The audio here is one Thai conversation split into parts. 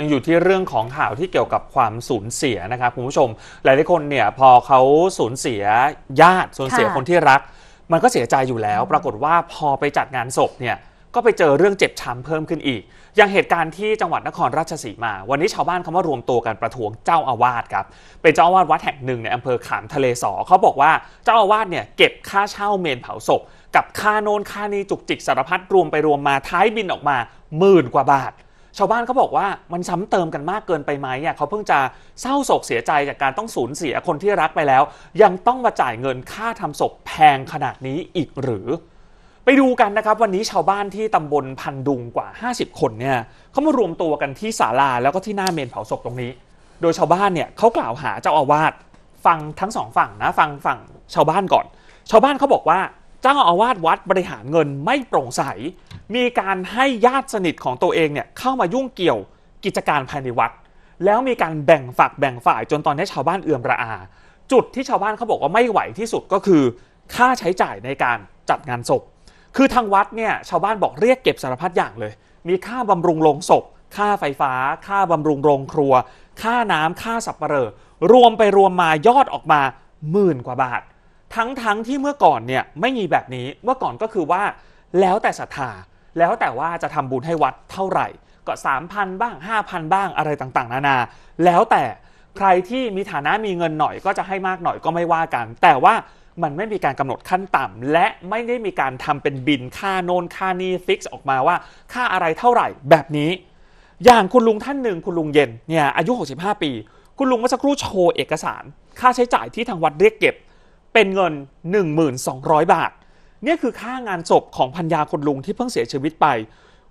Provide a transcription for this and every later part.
ยังอยู่ที่เรื่องของข่าวที่เกี่ยวกับความสูญเสียนะครับคุณผู้ชม หลายๆคนเนี่ยพอเขาสูญเสียญาติสูญเสียคนที่รัก มันก็เสียใจอยู่แล้ว ปรากฏว่าพอไปจัดงานศพเนี่ยก็ไปเจอเรื่องเจ็บช้ำเพิ่มขึ้นอีก อย่างเหตุการณ์ที่จังหวัดนครราชสีมา วันนี้ชาวบ้านเขามารวมตัวกันประท้วงเจ้าอาวาสครับเป็นเจ้าอาวาสวัดแห่งหนึ่งในอำเภอขามทะเลสอเขาบอกว่าเจ้าอาวาสเนี่ยเก็บค่าเช่าเมนเผาศพกับค่าโนนค่านี้จุกจิกสารพัดรวมไปรวมมาท้ายบินออกมาหมื่นกว่าบาทชาวบ้านเขาบอกว่ามันซ้ำเติมกันมากเกินไปไหมเขาเพิ่งจะเศร้าโศกเสียใจจากการต้องสูญเสียคนที่รักไปแล้วยังต้องมาจ่ายเงินค่าทำศพแพงขนาดนี้อีกหรือ ไปดูกันนะครับ วันนี้ชาวบ้านที่ตำบลพันดุงกว่า 50 คนเนี่ยเขามารวมตัวกันที่ศาลาแล้วก็ที่หน้าเมนเผาศพตรงนี้ โดยชาวบ้านเนี่ยเขากล่าวหาเจ้าอาวาสฟังทั้งสองฝั่งนะฟังฝั่งชาวบ้านก่อนชาวบ้านเขาบอกว่าเจ้าอาวาสวัดบริหารเงินไม่โปร่งใส มีการให้ญาติสนิทของตัวเองเนี่ยเข้ามายุ่งเกี่ยวกิจการภายในวัด แล้วมีการแบ่งฝักแบ่งฝ่ายจนตอนนี้ชาวบ้านเอื่อมระอา จุดที่ชาวบ้านเขาบอกว่าไม่ไหวที่สุดก็คือ ค่าใช้จ่ายในการจัดงานศพ คือทางวัดเนี่ยชาวบ้านบอกเรียกเก็บสารพัดอย่างเลย มีค่าบำรุงโรงศพ ค่าไฟฟ้า ค่าบำรุงโรงครัว ค่าน้ำค่าสับปะเลอรวมไปรวมมายอดออกมาหมื่นกว่าบาททั้งๆทที่เมื่อก่อนเนี่ยไม่มีแบบนี้ เมื่อก่อนก็คือว่าแล้วแต่ศรัทธา แล้วแต่ว่าจะทำบุญให้วัดเท่าไหร่ ก็สามพันบ้าง5พันบ้างอะไรต่างๆ นานา แล้วแต่ใครที่มีฐานะมีเงินหน่อยก็จะให้มากหน่อยก็ไม่ว่ากัน แต่ว่ามันไม่มีการกำหนดขั้นต่ำ และไม่ได้มีการทำเป็นบินค่าโนนค่านี้ฟิกซ์ออกมาว่า ค่าอะไรเท่าไหร่แบบนี้ อย่างคุณลุงท่านหนึ่งคุณลุงเย็นเนี่ยอายุ 65 ปี คุณลุงเมื่อสักครู่โชว์เอกสาร ค่าใช้จ่ายที่ทางวัดเรียกเก็บเป็นเงิน 1200 บาท เนี่ยคือค่างานศพของพันยาคนลุงที่เพิ่งเสียชีวิตไป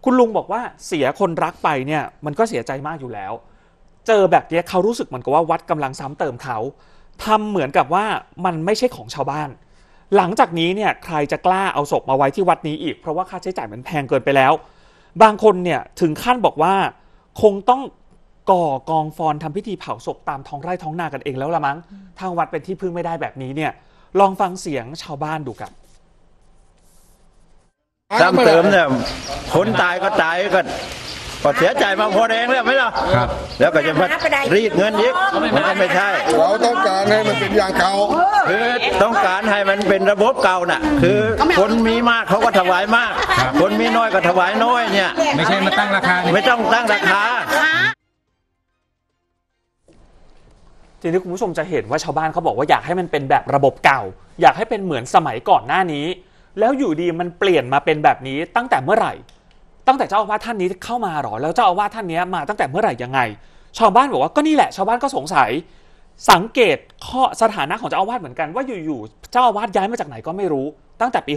คุณลุงบอกว่าเสียคนรักไปเนี่ยมันก็เสียใจมากอยู่แล้ว เจอแบบนี้เขารู้สึกเหมือนกับว่าวัดกำลังซ้ำเติมเขา ทำเหมือนกับว่ามันไม่ใช่ของชาวบ้าน หลังจากนี้เนี่ยใครจะกล้าเอาศพมาไว้ที่วัดนี้อีก เพราะว่าค่าใช้จ่ายมันแพงเกินไปแล้ว บางคนเนี่ยถึงขั้นบอกว่าคงต้องก่อกองฟอนทำพิธีเผาศพตามท้องไร่ท้องนากันเองแล้วละมั้งทางวัดเป็นที่พึ่งไม่ได้แบบนี้เนี่ยลองฟังเสียงชาวบ้านดูกันซ้ำเติมเนี่ย คนตายก็ตายก็ก็เสียใจมาพอแดงเล้วไหมล่ะ ครับ แล้วก็จะมารีดเงินอีกมันก็ไม่ใช่ เราต้องการให้มันเป็นอย่างเก่าคือต้องการให้มันเป็นระบบเก่าน่ะ คือคนมีมากเขาก็ถวายมาก คนมีน้อยก็ถวายน้อยเนี่ย ไม่ใช่มาตั้งราคาไม่ต้องตั้งราคาทีนี้คุณผู้ชมจะเห็นว่าชาวบ้านเขาบอกว่าอยากให้มันเป็นแบบระบบเก่า อยากให้เป็นเหมือนสมัยก่อนหน้านี้ แล้วอยู่ดีมันเปลี่ยนมาเป็นแบบนี้ตั้งแต่เมื่อไหร่ ตั้งแต่เจ้าอาวาสท่านนี้เข้ามาหรอแล้วเจ้าอาวาสท่านนี้มาตั้งแต่เมื่อไหร่ยังไง ชาวบ้านบอกว่าก็นี่แหละ ชาวบ้านก็สงสัยสังเกตข้อสถานะของเจ้าอาวาสเหมือนกันว่าอยู่ๆเจ้าอาวาสย้ายมาจากไหนก็ไม่รู้ ตั้งแต่ปี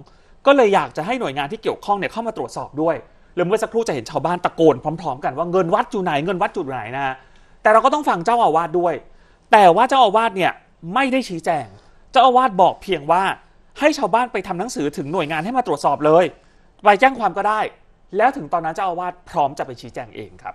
62 ก็เลยอยากจะให้หน่วยงานที่เกี่ยวข้องเนี่ยเข้ามาตรวจสอบ ด้วยแล้วเมื่อสักครู่จะเห็นชาวบ้านตะโกน พร้อมๆกันว่าเงินวัดอยู่ไหนเงินวัดจุดไหนนะฮะแต่เราก็ต้องฟังเจ้าอาวาสด้วย แต่ว่าเจ้าอาวาสเนี่ยไม่ได้ชี้แจง เจ้าอาวาสบอกเพียงว่าให้ชาวบ้านไปทำหนังสือถึงหน่วยงานให้มาตรวจสอบเลยไปแจ้งความก็ได้ แล้วถึงตอนนั้นเจ้าอาวาสพร้อมจะไปชี้แจงเองครับ